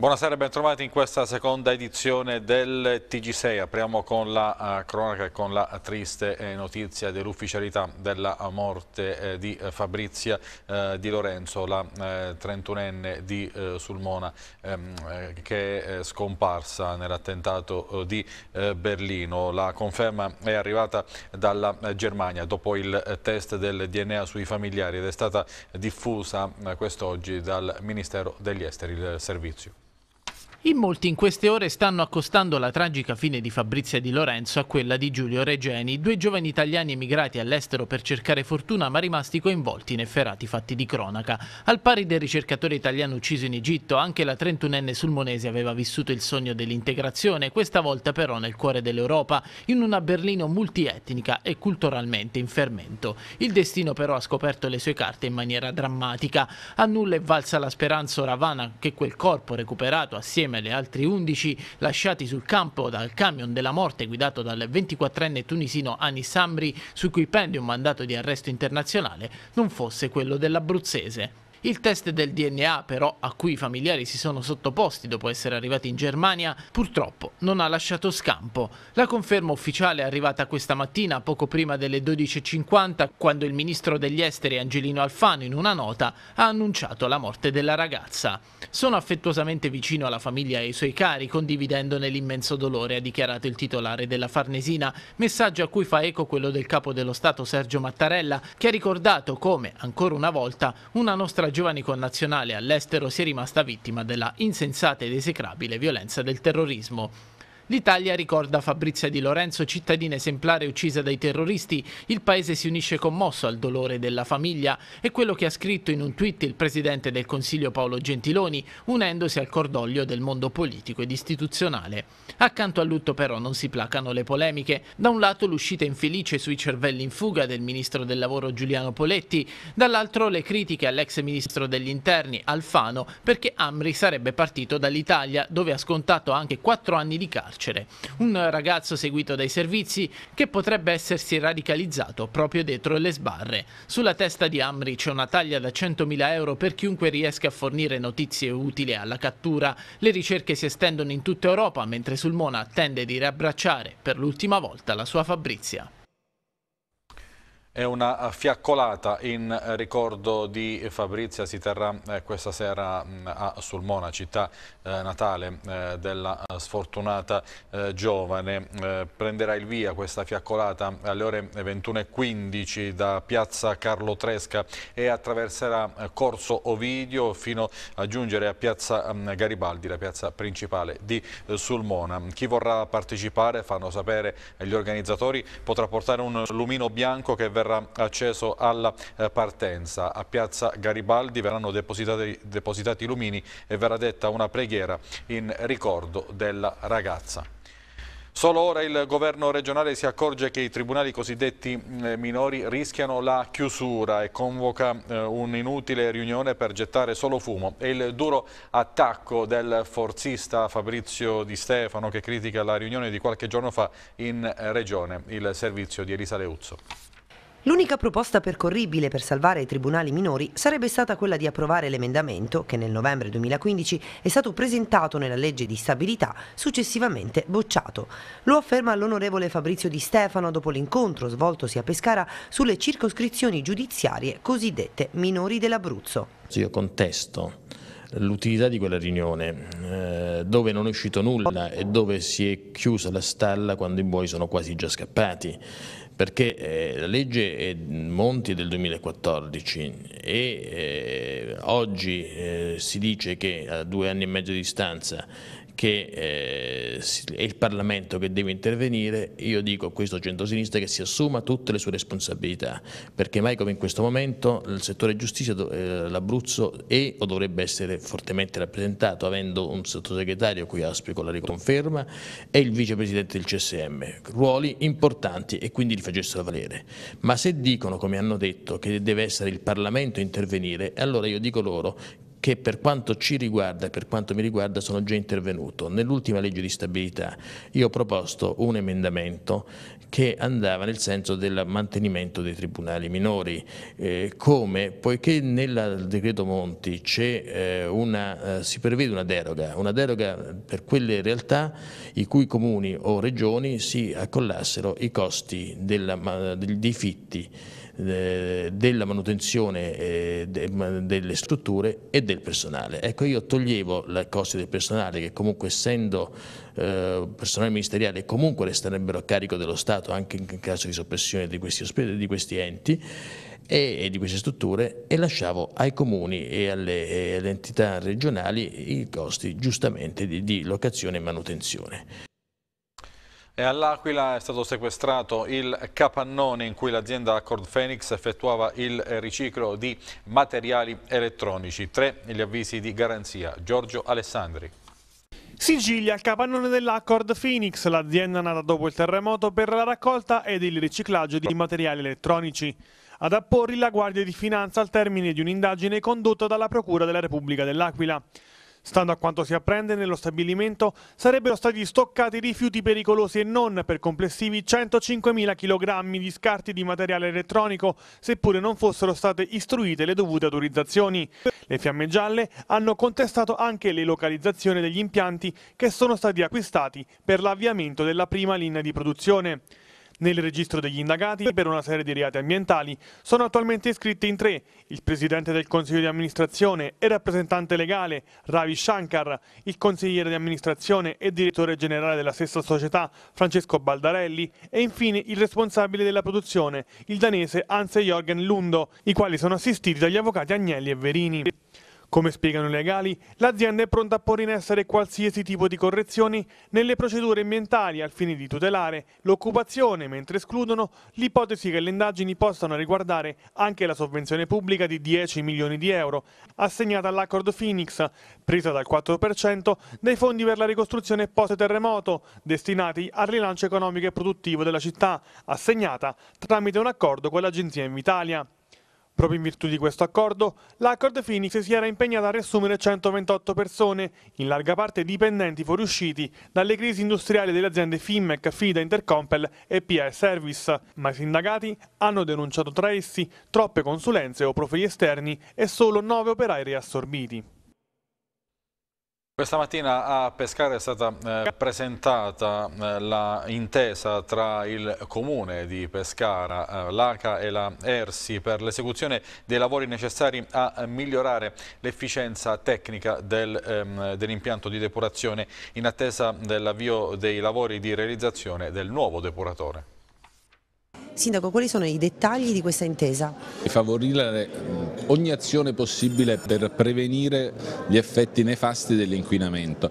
Buonasera e bentrovati in questa seconda edizione del TG6. Apriamo con la uh, cronaca e con la triste eh, notizia dell'ufficialità della morte eh, di eh, Fabrizia eh, Di Lorenzo, la 31enne eh, di Sulmona ehm, che è scomparsa nell'attentato di Berlino. La conferma è arrivata dalla Germania dopo il test del DNA sui familiari ed è stata diffusa quest'oggi dal Ministero degli Esteri, il servizio. In molti in queste ore stanno accostando la tragica fine di Fabrizia Di Lorenzo a quella di Giulio Regeni, due giovani italiani emigrati all'estero per cercare fortuna ma rimasti coinvolti in efferati fatti di cronaca. Al pari del ricercatore italiano ucciso in Egitto, anche la 31enne sulmonese aveva vissuto il sogno dell'integrazione, questa volta però nel cuore dell'Europa, in una Berlino multietnica e culturalmente in fermento. Il destino però ha scoperto le sue carte in maniera drammatica. A nulla è valsa la speranza oravana che quel corpo recuperato assieme insieme agli altri 11 lasciati sul campo dal camion della morte guidato dal 24enne tunisino Anis Samri, su cui pende un mandato di arresto internazionale, non fosse quello dell'abruzzese. Il test del DNA però a cui i familiari si sono sottoposti dopo essere arrivati in Germania purtroppo non ha lasciato scampo. La conferma ufficiale è arrivata questa mattina poco prima delle 12.50 quando il ministro degli esteri Angelino Alfano in una nota ha annunciato la morte della ragazza. Sono affettuosamente vicino alla famiglia e ai suoi cari condividendone l'immenso dolore ha dichiarato il titolare della Farnesina, messaggio a cui fa eco quello del capo dello Stato Sergio Mattarella che ha ricordato come ancora una volta una nostra nostra giovane connazionale all'estero sia rimasta vittima della insensata ed esecrabile violenza del terrorismo. L'Italia ricorda Fabrizia Di Lorenzo, cittadina esemplare uccisa dai terroristi. Il paese si unisce commosso al dolore della famiglia. È quello che ha scritto in un tweet il presidente del Consiglio Paolo Gentiloni, unendosi al cordoglio del mondo politico ed istituzionale. Accanto al lutto però non si placano le polemiche. Da un lato l'uscita infelice sui cervelli in fuga del ministro del lavoro Giuliano Poletti, dall'altro le critiche all'ex ministro degli interni Alfano perché Amri sarebbe partito dall'Italia dove ha scontato anche quattro anni di carcere carcere, un ragazzo seguito dai servizi che potrebbe essersi radicalizzato proprio dietro le sbarre. Sulla testa di Amri c'è una taglia da 100.000 euro per chiunque riesca a fornire notizie utili alla cattura. Le ricerche si estendono in tutta Europa mentre Sulmona attende di riabbracciare per l'ultima volta la sua Fabrizia. È una fiaccolata in eh, ricordo di Fabrizia, si terrà eh, questa sera mm, a Sulmona, città eh, natale della sfortunata giovane. Prenderà il via questa fiaccolata alle ore 21.15 da piazza Carlo Tresca e attraverserà Corso Ovidio fino a giungere a piazza mm, Garibaldi, la piazza principale di Sulmona. Chi vorrà partecipare, fanno sapere gli organizzatori, potrà portare un lumino bianco che verrà verrà acceso alla eh, partenza. A Piazza Garibaldi verranno depositati, depositati lumini e verrà detta una preghiera in ricordo della ragazza. Solo ora il governo regionale si accorge che i tribunali cosiddetti mm, minori rischiano la chiusura e convoca eh, un'inutile riunione per gettare solo fumo. E il duro attacco del forzista Fabrizio Di Stefano che critica la riunione di qualche giorno fa in eh, regione, il servizio di Elisa Leuzzo. L'unica proposta percorribile per salvare i tribunali minori sarebbe stata quella di approvare l'emendamento che nel novembre 2015 è stato presentato nella legge di stabilità, successivamente bocciato. Lo afferma l'onorevole Fabrizio Di Stefano dopo l'incontro svoltosi a Pescara sulle circoscrizioni giudiziarie cosiddette minori dell'Abruzzo. Io contesto l'utilità di quella riunione, eh, dove non è uscito nulla e dove si è chiusa la stalla quando i buoi sono quasi già scappati perché eh, la legge è Monti del 2014 e eh, oggi eh, si dice che a due anni e mezzo di distanza che eh, è il Parlamento che deve intervenire, io dico a questo centrosinistra che si assuma tutte le sue responsabilità, perché mai come in questo momento il settore giustizia eh, l'Abruzzo è o dovrebbe essere fortemente rappresentato, avendo un sottosegretario, cui aspico la riconferma, e il vicepresidente del CSM, ruoli importanti e quindi li facessero valere. Ma se dicono, come hanno detto, che deve essere il Parlamento a intervenire, allora io dico loro che per quanto ci riguarda e per quanto mi riguarda sono già intervenuto. Nell'ultima legge di stabilità io ho proposto un emendamento che andava nel senso del mantenimento dei tribunali minori, eh, come poiché nel decreto Monti eh, una, eh, si prevede una deroga, una deroga per quelle realtà i cui comuni o regioni si accollassero i costi della, dei fitti eh, della manutenzione eh, delle strutture e del personale. Ecco, io toglievo i costi del personale che comunque essendo eh, personale ministeriale comunque resterebbero a carico dello Stato anche in caso di soppressione di questi, di questi enti e, di queste strutture e lasciavo ai comuni e alle, e alle entità regionali i costi giustamente di, di locazione e manutenzione. E all'Aquila è stato sequestrato il capannone in cui l'azienda Accord Phoenix effettuava il riciclo di materiali elettronici. Tre gli avvisi di garanzia. Giorgio Alessandri. Sicilia, il capannone dell'Accord Phoenix, l'azienda nata dopo il terremoto per la raccolta ed il riciclaggio di materiali elettronici. Ad apporri la Guardia di Finanza al termine di un'indagine condotta dalla Procura della Repubblica dell'Aquila. Stando a quanto si apprende, nello stabilimento sarebbero stati stoccati rifiuti pericolosi e non per complessivi 105.000 kg di scarti di materiale elettronico, seppure non fossero state istruite le dovute autorizzazioni. Le fiamme gialle hanno contestato anche le localizzazioni degli impianti che sono stati acquistati per l'avviamento della prima linea di produzione nel registro degli indagati per una serie di reati ambientali sono attualmente iscritti in tre il presidente del consiglio di amministrazione e rappresentante legale Ravi Shankar, il consigliere di amministrazione e direttore generale della stessa società Francesco Baldarelli e infine il responsabile della produzione, il danese Hans Jorgen Lundo, i quali sono assistiti dagli avvocati Agnelli e Verini. Come spiegano i legali, l'azienda è pronta a porre in essere qualsiasi tipo di correzioni nelle procedure ambientali al fine di tutelare l'occupazione, mentre escludono l'ipotesi che le indagini possano riguardare anche la sovvenzione pubblica di 10 milioni di euro, assegnata all'accordo Phoenix, presa dal 4% dei fondi per la ricostruzione post-terremoto, destinati al rilancio economico e produttivo della città, assegnata tramite un accordo con l'agenzia Invitalia. Proprio in virtù di questo accordo, l'Accord Phoenix si era impegnata a riassumere 128 persone, in larga parte dipendenti fuoriusciti dalle crisi industriali delle aziende Finmec, Fida, Intercompel e PI Service, ma i sindacati hanno denunciato tra essi troppe consulenze o profili esterni e solo 9 operai riassorbiti. Questa mattina a Pescara è stata eh, presentata eh, l'intesa tra il comune di Pescara, eh, l'ACA e la ERSI per l'esecuzione dei lavori necessari a migliorare l'efficienza tecnica del, ehm, dell'impianto di depurazione in attesa dell'avvio dei lavori di realizzazione del nuovo depuratore. Sindaco, quali sono i dettagli di questa intesa? Favorire ogni azione possibile per prevenire gli effetti nefasti dell'inquinamento.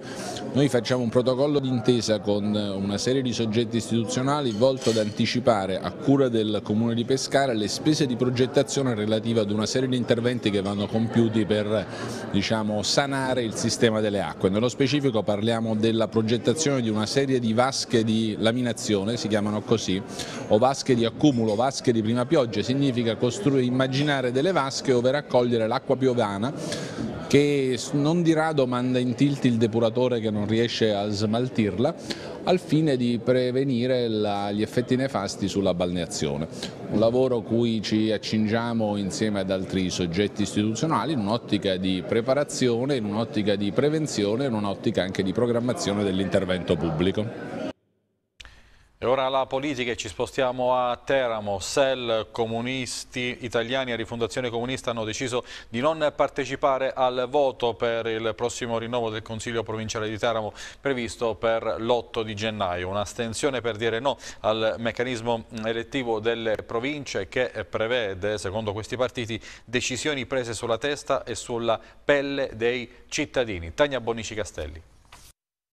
Noi facciamo un protocollo d'intesa con eh, una serie di soggetti istituzionali volto ad anticipare a cura del Comune di Pescara le spese di progettazione relative ad una serie di interventi che vanno compiuti per diciamo, sanare il sistema delle acque. Nello specifico parliamo della progettazione di una serie di vasche di laminazione, si chiamano così, o vasche di acqua cumulo vasche di prima pioggia significa immaginare delle vasche dove raccogliere l'acqua piovana che non di rado manda in tilt il depuratore che non riesce a smaltirla al fine di prevenire la, gli effetti nefasti sulla balneazione. Un lavoro cui ci accingiamo insieme ad altri soggetti istituzionali in un'ottica di preparazione, in un'ottica di prevenzione, in un'ottica anche di programmazione dell'intervento pubblico. E ora la politica e ci spostiamo a Teramo. SEL, comunisti italiani e rifondazione comunista hanno deciso di non partecipare al voto per il prossimo rinnovo del Consiglio provinciale di Teramo previsto per l'8 di gennaio. Un'astensione per dire no al meccanismo elettivo delle province che prevede, secondo questi partiti, decisioni prese sulla testa e sulla pelle dei cittadini. Tania Bonici Castelli.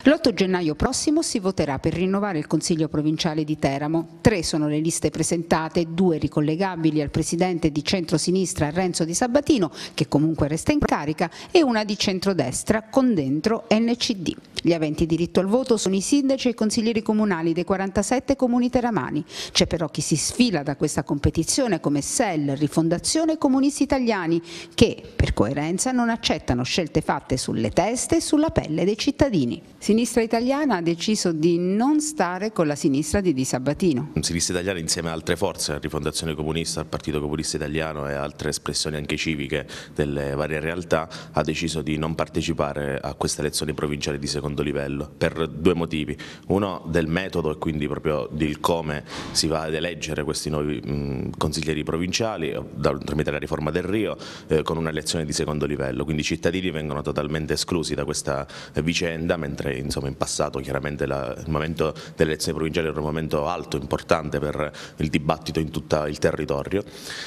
L'8 gennaio prossimo si voterà per rinnovare il Consiglio provinciale di Teramo. Tre sono le liste presentate, due ricollegabili al presidente di centro-sinistra Renzo Di Sabatino, che comunque resta in carica, e una di centrodestra con dentro NCD. Gli aventi diritto al voto sono i sindaci e i consiglieri comunali dei 47 comuni teramani. C'è però chi si sfila da questa competizione come SEL, Rifondazione e Comunisti Italiani che, per coerenza, non accettano scelte fatte sulle teste e sulla pelle dei cittadini. Sinistra Italiana ha deciso di non stare con la sinistra di Di Sabatino. Sinistra Italiana insieme a altre forze, Rifondazione Comunista, al Partito Comunista Italiano e altre espressioni anche civiche delle varie realtà, ha deciso di non partecipare a queste elezioni provinciali di seconda secondo livello per due motivi, uno del metodo e quindi proprio di come si va ad eleggere questi nuovi mh, consiglieri provinciali tramite la riforma del Rio eh, con un'elezione di secondo livello, quindi i cittadini vengono totalmente esclusi da questa vicenda mentre insomma, in passato chiaramente la, il momento delle elezioni provinciali era un momento alto, importante per il dibattito in tutto il territorio,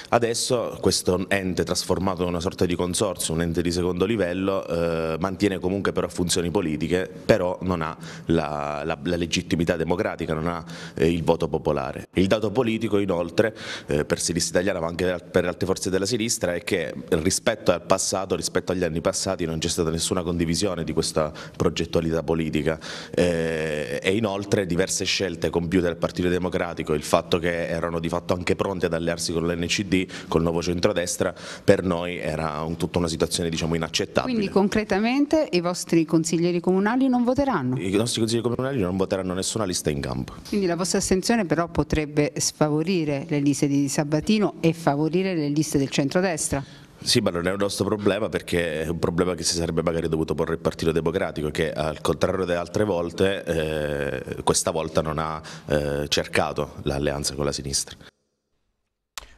adesso questo ente trasformato in una sorta di consorzio, un ente di secondo livello eh, mantiene comunque però funzioni politiche però non ha la, la, la legittimità democratica, non ha eh, il voto popolare. Il dato politico inoltre eh, per Sinistra Italiana ma anche per altre forze della sinistra è che rispetto al passato, rispetto agli anni passati non c'è stata nessuna condivisione di questa progettualità politica eh, e inoltre diverse scelte compiute dal Partito Democratico, il fatto che erano di fatto anche pronti ad allearsi con l'NCD, col nuovo centrodestra, per noi era un, tutta una situazione diciamo inaccettabile. Quindi concretamente i vostri consiglieri comunali comunali non voteranno. I nostri consigli comunali non voteranno nessuna lista in campo. Quindi la vostra astensione però potrebbe sfavorire le liste di Sabatino e favorire le liste del centrodestra? Sì, ma non è un nostro problema perché è un problema che si sarebbe magari dovuto porre il Partito Democratico che al contrario delle altre volte eh, questa volta non ha eh, cercato l'alleanza con la sinistra.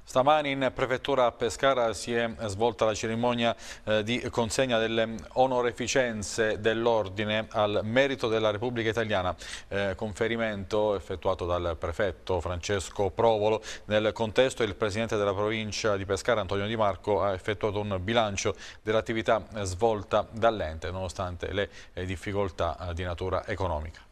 Stamani in prefettura a Pescara si è svolta la cerimonia eh, di consegna delle onoreficenze dell'ordine al merito della Repubblica Italiana, eh, conferimento effettuato dal prefetto Francesco Provolo. Nel contesto il presidente della provincia di Pescara Antonio Di Marco ha effettuato un bilancio dell'attività svolta dall'ente nonostante le eh, difficoltà di natura economica.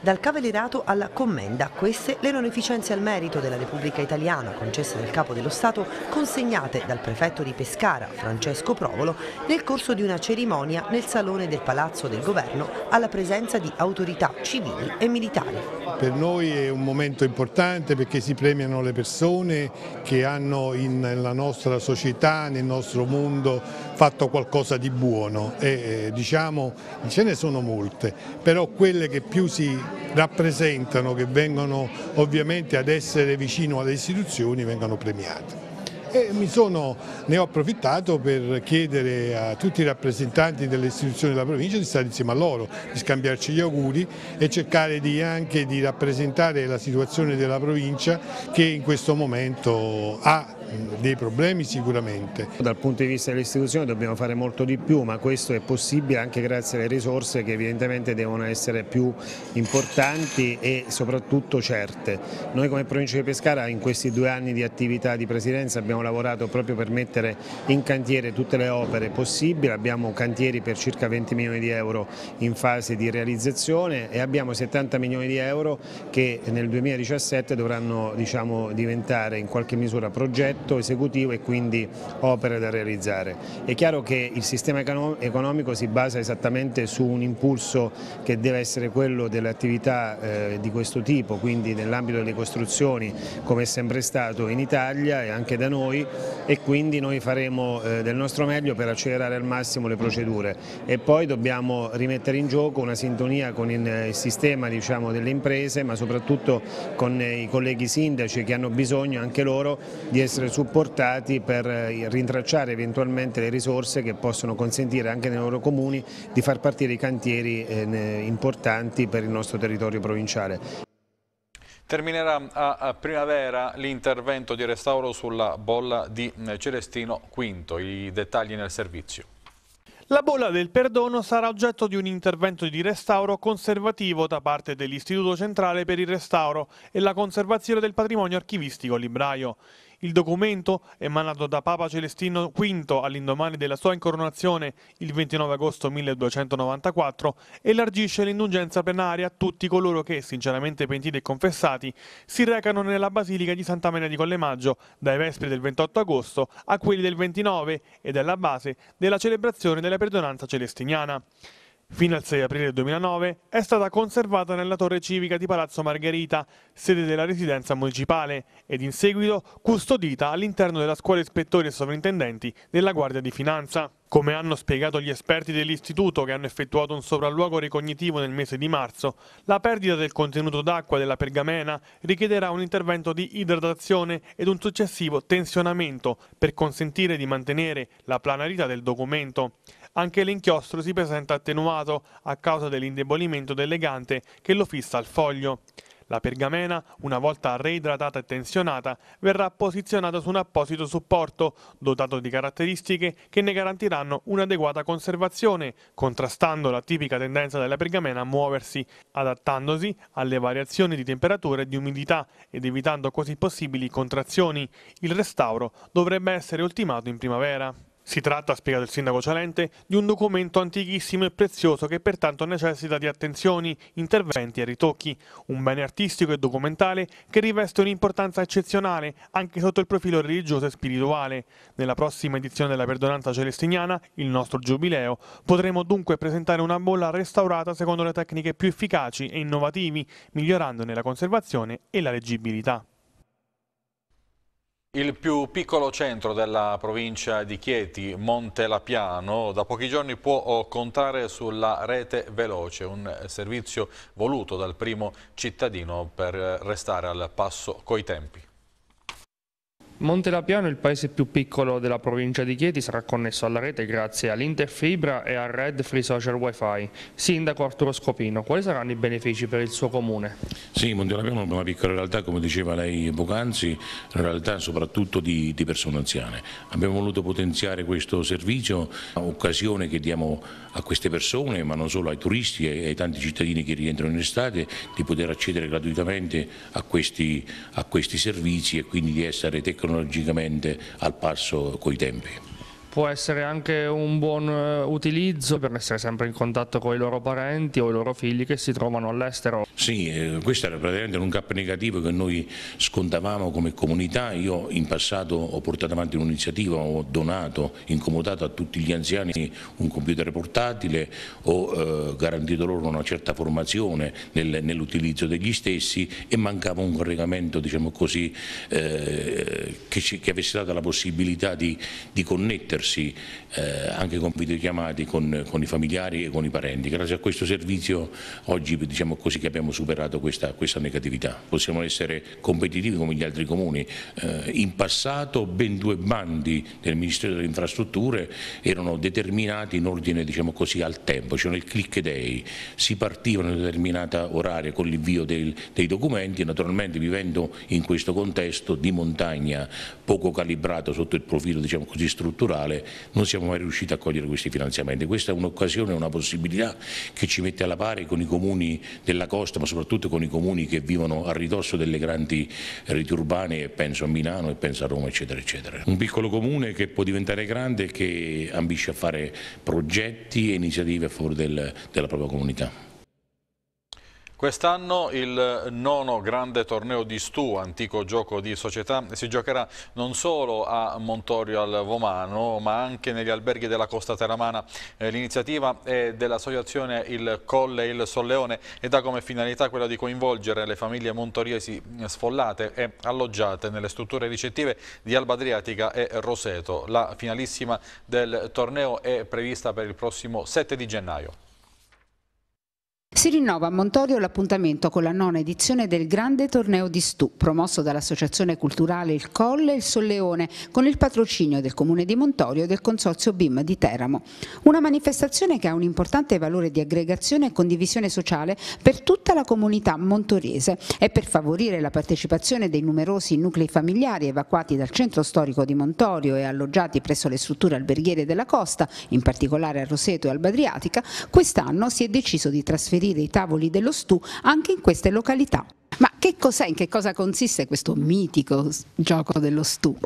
Dal cavallerato alla commenda, queste le onorificenze al merito della Repubblica Italiana concesse dal Capo dello Stato consegnate dal prefetto di Pescara, Francesco Provolo, nel corso di una cerimonia nel salone del Palazzo del Governo alla presenza di autorità civili e militari. Per noi è un momento importante perché si premiano le persone che hanno nella nostra società, nel nostro mondo fatto qualcosa di buono e eh, diciamo ce ne sono molte, però quelle che più si rappresentano, che vengono ovviamente ad essere vicino alle istituzioni, vengono premiate. E mi sono, ne ho approfittato per chiedere a tutti i rappresentanti delle istituzioni della provincia di stare insieme a loro, di scambiarci gli auguri e cercare di anche di rappresentare la situazione della provincia che in questo momento ha dei problemi sicuramente. Dal punto di vista dell'istituzione dobbiamo fare molto di più, ma questo è possibile anche grazie alle risorse che evidentemente devono essere più importanti e soprattutto certe. Noi come provincia di Pescara in questi due anni di attività di presidenza abbiamo lavorato proprio per mettere in cantiere tutte le opere possibili, abbiamo cantieri per circa 20 milioni di euro in fase di realizzazione e abbiamo 70 milioni di euro che nel 2017 dovranno diciamo, diventare in qualche misura progetti progetto esecutivo e quindi opere da realizzare. È chiaro che il sistema economico si basa esattamente su un impulso che deve essere quello delle attività eh, di questo tipo, quindi nell'ambito delle costruzioni come è sempre stato in Italia e anche da noi e quindi noi faremo eh, del nostro meglio per accelerare al massimo le procedure e poi dobbiamo rimettere in gioco una sintonia con il sistema diciamo, delle imprese ma soprattutto con i colleghi sindaci che hanno bisogno anche loro di essere supportati per eh, rintracciare eventualmente le risorse che possono consentire anche nei loro comuni di far partire i cantieri eh, importanti per il nostro territorio provinciale. Terminerà a primavera l'intervento di restauro sulla bolla di eh, Celestino V. I dettagli nel servizio. La bolla del perdono sarà oggetto di un intervento di restauro conservativo da parte dell'Istituto Centrale per il Restauro e la Conservazione del Patrimonio Archivistico Libraio. Il documento, emanato da Papa Celestino V all'indomani della sua incoronazione il 29 agosto 1294, elargisce l'indulgenza plenaria a tutti coloro che, sinceramente pentiti e confessati, si recano nella Basilica di Santa Maria di Collemaggio dai vespri del 28 agosto a quelli del 29 ed è la base della celebrazione della perdonanza celestiniana. Fino al 6 aprile 2009 è stata conservata nella torre civica di Palazzo Margherita, sede della residenza municipale, ed in seguito custodita all'interno della scuola ispettori e sovrintendenti della Guardia di Finanza. Come hanno spiegato gli esperti dell'istituto che hanno effettuato un sopralluogo ricognitivo nel mese di marzo, la perdita del contenuto d'acqua della pergamena richiederà un intervento di idratazione ed un successivo tensionamento per consentire di mantenere la planarità del documento. Anche l'inchiostro si presenta attenuato a causa dell'indebolimento del legante che lo fissa al foglio. La pergamena, una volta reidratata e tensionata, verrà posizionata su un apposito supporto, dotato di caratteristiche che ne garantiranno un'adeguata conservazione, contrastando la tipica tendenza della pergamena a muoversi, adattandosi alle variazioni di temperatura e di umidità ed evitando così possibili contrazioni. Il restauro dovrebbe essere ultimato in primavera. Si tratta, spiegato il sindaco Cialente, di un documento antichissimo e prezioso che pertanto necessita di attenzioni, interventi e ritocchi, un bene artistico e documentale che riveste un'importanza eccezionale anche sotto il profilo religioso e spirituale. Nella prossima edizione della Perdonanza Celestiniana, il nostro giubileo, potremo dunque presentare una bolla restaurata secondo le tecniche più efficaci e innovativi, migliorandone la conservazione e la leggibilità. Il più piccolo centro della provincia di Chieti, Montelapiano, da pochi giorni può oh, contare sulla rete veloce, un servizio voluto dal primo cittadino per eh, restare al passo coi tempi. Montelapiano, il paese più piccolo della provincia di Chieti, sarà connesso alla rete grazie all'Interfibra e al Red Free Social Wi-Fi. Sindaco Arturo Scopino, quali saranno i benefici per il suo comune? Sì, Montelapiano è una piccola realtà, come diceva lei poc'anzi, una realtà soprattutto di, di, persone anziane. Abbiamo voluto potenziare questo servizio, occasione che diamo a queste persone, ma non solo ai turisti e ai tanti cittadini che rientrano in estate, di poter accedere gratuitamente a questi, a questi servizi e quindi di essere tecnologici tecnologicamente al passo coi tempi può essere anche un buon eh, utilizzo per essere sempre in contatto con i loro parenti o i loro figli che si trovano all'estero. Sì, eh, questo era praticamente un gap negativo che noi scontavamo come comunità, io in passato ho portato avanti un'iniziativa, ho donato, incomodato a tutti gli anziani un computer portatile, ho eh, garantito loro una certa formazione nell'utilizzo degli stessi e mancava un collegamento diciamo così, che, avesse dato la possibilità di, di connettersi riunirsi eh, anche con videochiamate con, con, i familiari e con i parenti. Grazie a questo servizio oggi diciamo così che abbiamo superato questa, questa negatività. Possiamo essere competitivi come gli altri comuni. Eh, in passato ben due bandi del Ministero delle Infrastrutture erano determinati in ordine diciamo così, al tempo, c'era cioè il click day, si partiva in una determinata oraria con l'invio dei, dei documenti e naturalmente vivendo in questo contesto di montagna poco calibrato sotto il profilo diciamo così, strutturale quale non siamo mai riusciti a cogliere questi finanziamenti. Questa è un'occasione, una possibilità che ci mette alla pari con i comuni della costa, ma soprattutto con i comuni che vivono a ridosso delle grandi reti urbane, penso a Milano e penso a Roma, eccetera, eccetera. Un piccolo comune che può diventare grande e che ambisce a fare progetti e iniziative a favore del, della propria comunità. Quest'anno il nono grande torneo di Stu, antico gioco di società, si giocherà non solo a Montorio al Vomano ma anche negli alberghi della Costa Teramana. Eh, l'iniziativa è dell'associazione Il Colle e il Solleone ed ha come finalità quella di coinvolgere le famiglie montoriesi eh, sfollate e alloggiate nelle strutture ricettive di Alba Adriatica e Roseto. La finalissima del torneo è prevista per il prossimo 7 di gennaio. Si rinnova a Montorio l'appuntamento con la nona edizione del Grande Torneo di Stu, promosso dall'Associazione Culturale Il Colle e il Solleone, con il patrocinio del Comune di Montorio e del Consorzio BIM di Teramo. Una manifestazione che ha un importante valore di aggregazione e condivisione sociale per tutta la comunità montorese e per favorire la partecipazione dei numerosi nuclei familiari evacuati dal centro storico di Montorio e alloggiati presso le strutture alberghiere della costa, in particolare a Roseto e Albadriatica, quest'anno si è deciso di trasferire esperire i tavoli dello STU anche in queste località. Ma che cos'è, in che cosa consiste questo mitico gioco dello stu?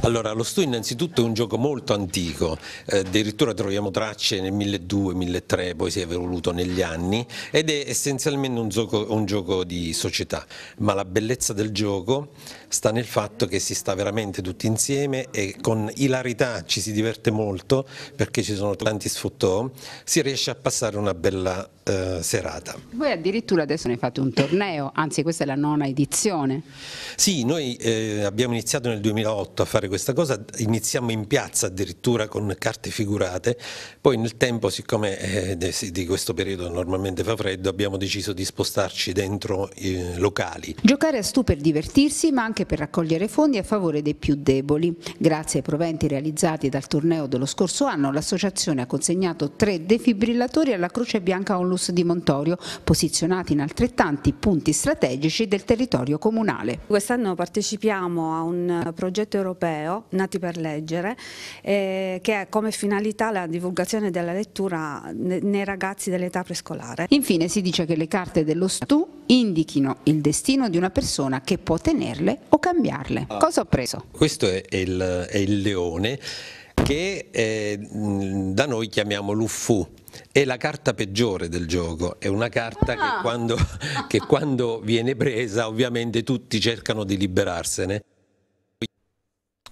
Allora, lo stu innanzitutto è un gioco molto antico, eh, addirittura troviamo tracce nel 1200-1300, poi si è evoluto negli anni, ed è essenzialmente un gioco, un gioco di società, ma la bellezza del gioco sta nel fatto che si sta veramente tutti insieme e con ilarità ci si diverte molto perché ci sono tanti sfottò, si riesce a passare una bella eh, serata. Voi addirittura adesso ne fate un torneo, anzi questa è la nona edizione. Sì, noi eh, abbiamo iniziato nel 2008 a fare questa cosa, iniziamo in piazza addirittura con carte figurate, poi nel tempo siccome eh, di questo periodo normalmente fa freddo abbiamo deciso di spostarci dentro i eh, locali. Giocare a Stu per divertirsi ma anche per raccogliere fondi a favore dei più deboli. Grazie ai proventi realizzati dal torneo dello scorso anno l'associazione ha consegnato tre defibrillatori alla Croce Bianca Online Romulus di Montorio, posizionati in altrettanti punti strategici del territorio comunale. Quest'anno partecipiamo a un progetto europeo, Nati per Leggere, eh, che ha come finalità la divulgazione della lettura nei ragazzi dell'età prescolare. Infine si dice che le carte dello STU indichino il destino di una persona che può tenerle o cambiarle. Ah. Cosa ho preso? Questo è il, è il leone che eh, da noi chiamiamo l'uffu è la carta peggiore del gioco, è una carta ah. che, quando, che quando viene presa ovviamente tutti cercano di liberarsene.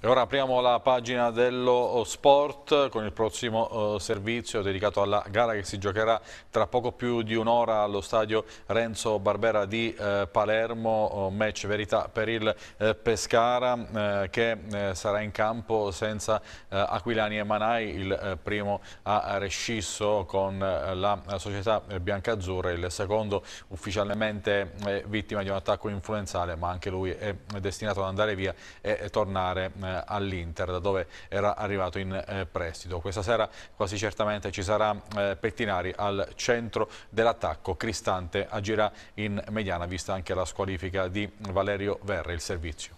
E ora apriamo la pagina dello sport con il prossimo eh, servizio dedicato alla gara che si giocherà tra poco più di un'ora allo stadio Renzo Barbera di eh, Palermo, eh, match verità per il Pescara che sarà in campo senza Aquilani e Manai, il primo ha rescisso con la società biancazzurra, il secondo ufficialmente vittima di un attacco influenzale ma anche lui è destinato ad andare via e tornare eh, all'Inter da dove era arrivato in eh, prestito. Questa sera quasi certamente ci sarà eh, Pettinari al centro dell'attacco, Cristante agirà in mediana vista anche la squalifica di Valerio Verre, il servizio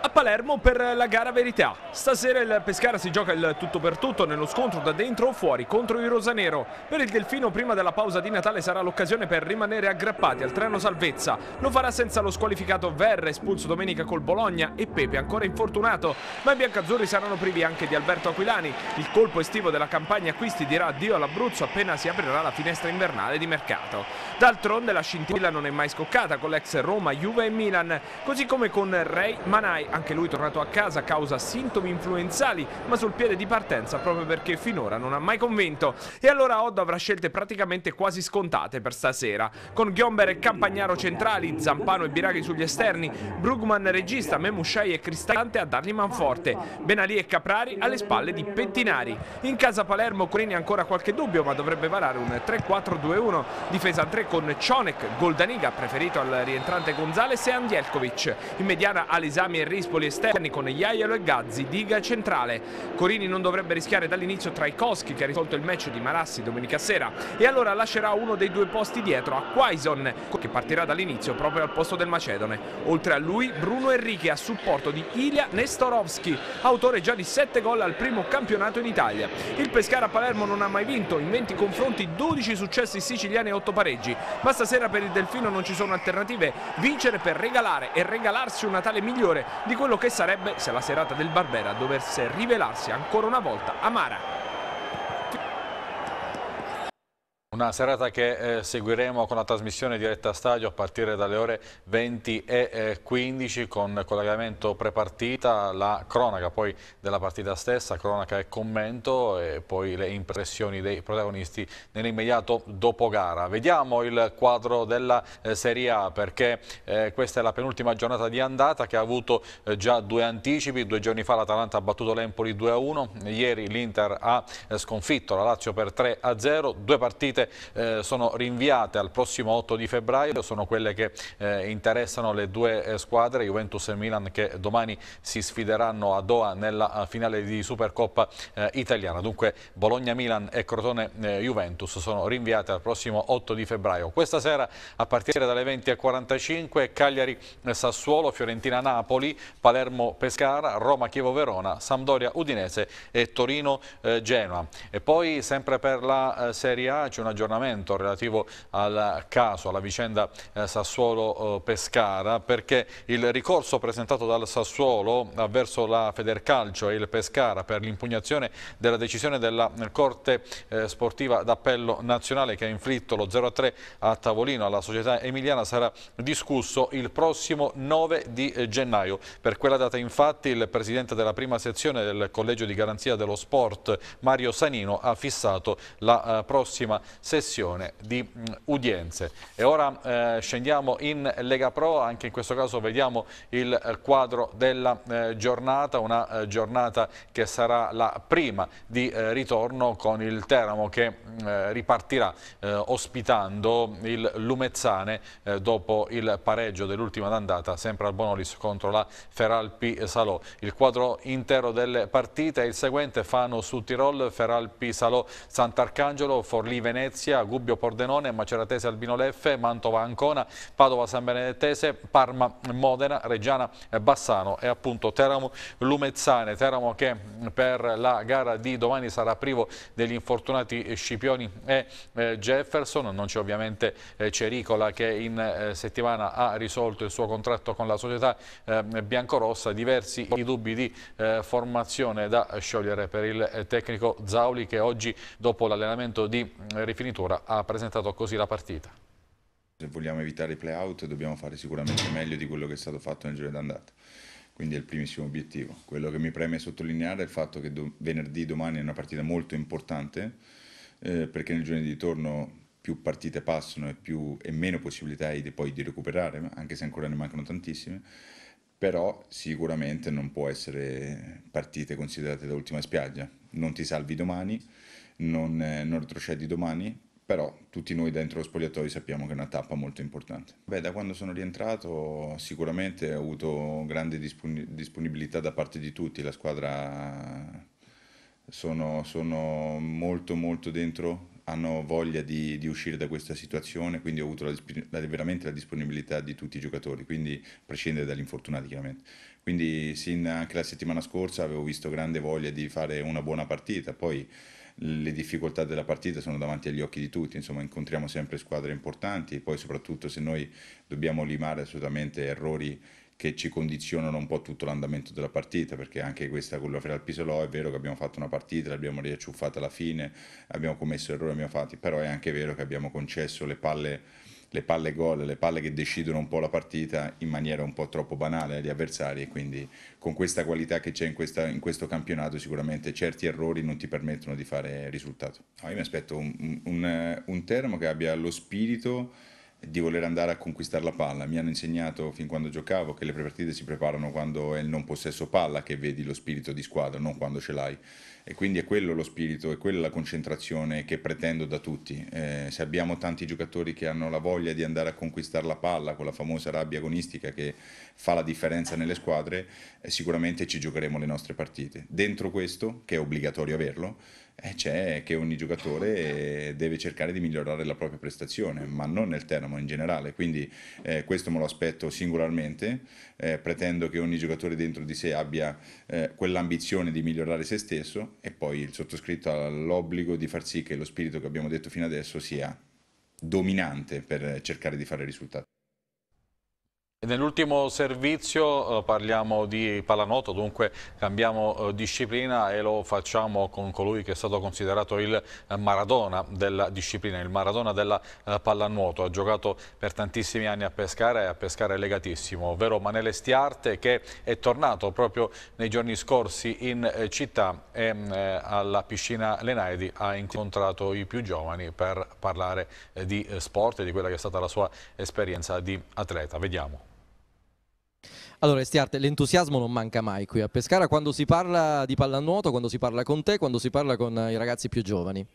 a Palermo per la gara verità. Stasera il Pescara si gioca il tutto per tutto nello scontro da dentro o fuori contro il Rosanero. Per il Delfino prima della pausa di Natale sarà l'occasione per rimanere aggrappati al treno salvezza. Lo farà senza lo squalificato Verre, espulso domenica col Bologna e Pepe ancora infortunato, ma i biancazzurri saranno privi anche di Alberto Aquilani. Il colpo estivo della campagna acquisti dirà addio all'Abruzzo appena si aprirà la finestra invernale di mercato. D'altronde la scintilla non è mai scoccata con l'ex Roma, Juve e Milan, così come con Ray Manai ormai anche lui tornato a casa causa sintomi influenzali, ma sul piede di partenza proprio perché finora non ha mai convinto. E allora Oddo avrà scelte praticamente quasi scontate per stasera, con Ghiomber e Campagnaro centrali, Zampano e Biraghi sugli esterni, Brugman regista, Memusciai e Cristante a dargli manforte, Benali e Caprari alle spalle di Pettinari. In casa Palermo Corini ancora qualche dubbio, ma dovrebbe varare un 3-4-2-1, difesa 3 con Cionek, Goldaniga preferito al rientrante Gonzales e Andjelkovic. in mediana Alisami e Carispoli esterni con Iaielo e Gazzi, Diga centrale. Corini non dovrebbe rischiare dall'inizio tra i Koschi che ha risolto il match di Marassi domenica sera e allora lascerà uno dei due posti dietro a Quaison che partirà dall'inizio proprio al posto del Macedone. Oltre a lui Bruno Enrique a supporto di Ilia Nestorovski, autore già di 7 gol al primo campionato in Italia. Il Pescara Palermo non ha mai vinto, in 20 confronti 12 successi siciliani e 8 pareggi, ma stasera per il Delfino non ci sono alternative, vincere per regalare e regalarsi una tale migliore di quello che sarebbe se la serata del Barbera dovesse rivelarsi ancora una volta amara. Una serata che eh, seguiremo con la trasmissione diretta a stadio a partire dalle ore 20 e eh, 15 con collegamento prepartita, la cronaca poi della partita stessa, cronaca e commento e poi le impressioni dei protagonisti nell'immediato dopo gara. Vediamo il quadro della eh, Serie A perché eh, questa è la penultima giornata di andata che ha avuto eh, già due anticipi, due giorni fa l'Atalanta ha battuto l'Empoli 2-1, ieri l'Inter ha eh, sconfitto la Lazio per 3-0, due partite ovviamente eh, sono rinviate al prossimo 8 di febbraio, sono quelle che eh, interessano le due eh, squadre, Juventus e Milan che domani si sfideranno a Doha nella eh, finale di Supercoppa eh, italiana. Dunque Bologna-Milan e Crotone-Juventus sono rinviate al prossimo 8 di febbraio. Questa sera a partire dalle 20.45 Cagliari-Sassuolo, Fiorentina-Napoli, Palermo-Pescara, Roma-Chievo-Verona, Sampdoria-Udinese e Torino-Genoa. E poi sempre per la Serie A c'è una aggiornamento relativo al caso, alla vicenda eh, Sassuolo-Pescara, eh, perché il ricorso presentato dal Sassuolo eh, verso la Federcalcio e il Pescara per l'impugnazione della decisione della Corte Sportiva d'Appello Nazionale che ha inflitto lo 0-3 a tavolino alla società emiliana sarà discusso il prossimo 9 di gennaio. Per quella data infatti il presidente della prima sezione del Collegio di Garanzia dello Sport Mario Sanino ha fissato la prossima sessione di mh, mm, udienze. E ora eh, scendiamo in Lega Pro, anche in questo caso vediamo il eh, quadro della eh, giornata, una eh, giornata che sarà la prima di eh, ritorno con il Teramo che mm, eh, ripartirà ospitando il Lumezzane dopo il pareggio dell'ultima d'andata sempre al Bonolis contro la Feralpi Salò. Il quadro intero delle partite è il seguente, Fano su Tirol, Feralpi Salò, Sant'Arcangelo, Forlì Venezia, Venezia, Gubbio Pordenone, Maceratese Albino Leffe, Mantova Ancona, Padova San Benedettese, Parma Modena, Reggiana Bassano e appunto Teramo Lumezzane. Teramo che per la gara di domani sarà privo degli infortunati Scipioni e eh, Jefferson, non c'è ovviamente eh, Cericola che in eh, settimana ha risolto il suo contratto con la società biancorossa, diversi i dubbi di formazione da sciogliere per il tecnico Zauli che oggi dopo l'allenamento di rifinizione rifinitura ha presentato così la partita. Se vogliamo evitare i play-out dobbiamo fare sicuramente meglio di quello che è stato fatto nel giro d'andata, quindi è il primissimo obiettivo. Quello che mi preme sottolineare è il fatto che do venerdì domani è una partita molto importante, eh, perché nel giorno di ritorno più partite passano e, più, e meno possibilità hai di, poi di recuperare, anche se ancora ne mancano tantissime, però sicuramente non può essere partite considerate da ultima spiaggia. Non ti salvi domani, non, eh, non retrocedi domani, però tutti noi dentro lo spogliatoio sappiamo che è una tappa molto importante. Beh, da quando sono rientrato sicuramente ho avuto grande disponibilità da parte di tutti, la squadra sono, sono molto molto dentro, hanno voglia di, di, uscire da questa situazione, quindi ho avuto la, la, veramente la disponibilità di tutti i giocatori, quindi a prescindere dagli infortunati chiaramente. Quindi sin anche la settimana scorsa avevo visto grande voglia di fare una buona partita, poi le difficoltà della partita sono davanti agli occhi di tutti, insomma incontriamo sempre squadre importanti e poi soprattutto se noi dobbiamo limare assolutamente errori che ci condizionano un po' tutto l'andamento della partita, perché anche questa con la Feral Pisolò è vero che abbiamo fatto una partita, l'abbiamo riacciuffata alla fine, abbiamo commesso errori, abbiamo fatti, però è anche vero che abbiamo concesso le palle le palle gol, le palle che decidono un po' la partita in maniera un po' troppo banale agli avversari e quindi con questa qualità che c'è in, in, questo campionato sicuramente certi errori non ti permettono di fare risultato. No, io mi aspetto un, un, un, eh, un Teramo che abbia lo spirito di voler andare a conquistare la palla. Mi hanno insegnato fin quando giocavo che le partite si preparano quando è il non possesso palla che vedi lo spirito di squadra, non quando ce l'hai. E quindi è quello lo spirito, è quella la concentrazione che pretendo da tutti. Eh, se abbiamo tanti giocatori che hanno la voglia di andare a conquistare la palla, quella famosa rabbia agonistica che fa la differenza nelle squadre, eh, sicuramente ci giocheremo le nostre partite. Dentro questo, che è obbligatorio averlo, eh, c'è che ogni giocatore deve cercare di migliorare la propria prestazione, ma non nel termo in generale, quindi eh, questo me lo aspetto singolarmente, eh, pretendo che ogni giocatore dentro di sé abbia eh, quell'ambizione di migliorare se stesso e poi il sottoscritto ha l'obbligo di far sì che lo spirito che abbiamo detto fino adesso sia dominante per cercare di fare risultati. Nell'ultimo servizio eh, parliamo di pallanuoto, dunque cambiamo eh, disciplina e lo facciamo con colui che è stato considerato il eh, Maradona della disciplina, il Maradona della pallanuoto. Ha giocato per tantissimi anni a Pescara e a Pescara è legatissimo, ovvero Manele Stiarte che è tornato proprio nei giorni scorsi in città e mm, alla piscina Lenaidi ha incontrato i più giovani per parlare di sport e di quella che è stata la sua esperienza di atleta. Vediamo. Allora, Estiarte, l'entusiasmo non manca mai qui a Pescara quando si parla di pallanuoto, quando si parla con te, quando si parla con eh, i ragazzi più giovani.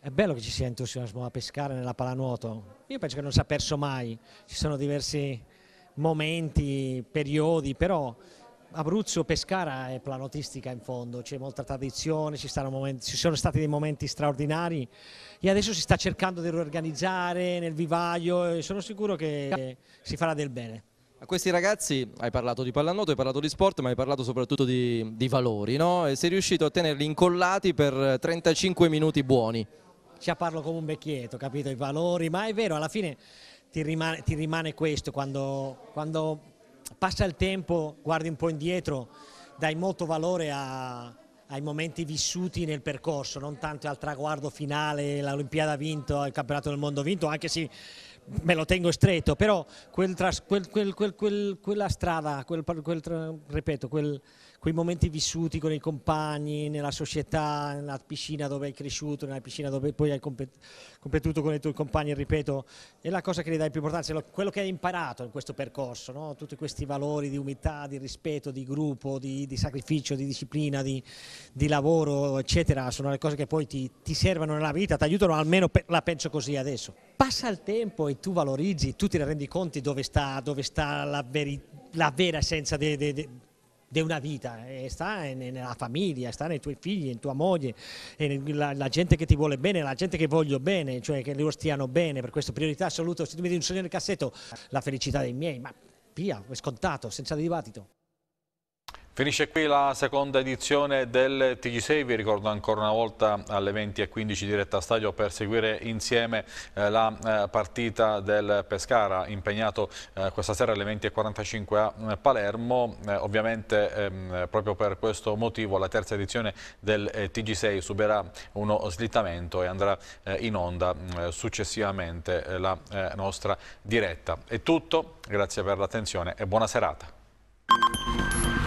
È bello che ci sia entusiasmo a Pescara nella pallanuoto. Io penso che non si è perso mai. Ci sono diversi momenti, periodi, però Abruzzo, Pescara è planotistica in fondo, c'è molta tradizione, ci, momenti, ci, sono stati dei momenti straordinari e adesso si sta cercando di riorganizzare nel vivaio e sono sicuro che si farà del bene questi ragazzi hai parlato di pallanuoto, hai parlato di sport, ma hai parlato soprattutto di, di valori, no? E sei riuscito a tenerli incollati per 35 minuti buoni. Ci parlo come un vecchietto, capito? I valori, ma è vero, alla fine ti rimane, ti rimane questo, quando, quando passa il tempo, guardi un po' indietro, dai molto valore a, ai momenti vissuti nel percorso, non tanto al traguardo finale, l'Olimpiada vinto, il campionato del mondo vinto, anche se me lo tengo stretto, però quel tras, quel, quella strada, ripeto, quel quei momenti vissuti con i compagni, nella società, nella piscina dove hai cresciuto, nella piscina dove poi hai competuto con i tuoi compagni, ripeto, è la cosa che le dai più importanza, quello che hai imparato in questo percorso, no? tutti questi valori di umiltà, di rispetto, di gruppo, di, di sacrificio, di disciplina, di, di, lavoro, eccetera, sono le cose che poi ti, ti servono nella vita, ti aiutano, almeno pe la penso così adesso. Passa il tempo e tu valorizzi, tu ti rendi conto dove sta, dove sta la, la, vera essenza de, di una vita, e eh, sta nella famiglia, sta nei tuoi figli, in tua moglie, nella, la, gente che ti vuole bene, la gente che voglio bene, cioè che loro stiano bene, per questo priorità assoluta, se tu mi metti un sogno nel cassetto, la felicità dei miei, ma via, è scontato, senza dibattito. Finisce qui la seconda edizione del TG6, vi ricordo ancora una volta alle 20.15 diretta a stadio per seguire insieme eh, la eh, partita del Pescara impegnato eh, questa sera alle 20.45 a Palermo, ovviamente ehm, proprio per questo motivo la terza edizione del TG6 subirà uno slittamento e andrà in onda mm, successivamente la nostra diretta. È tutto, grazie per l'attenzione e buona serata.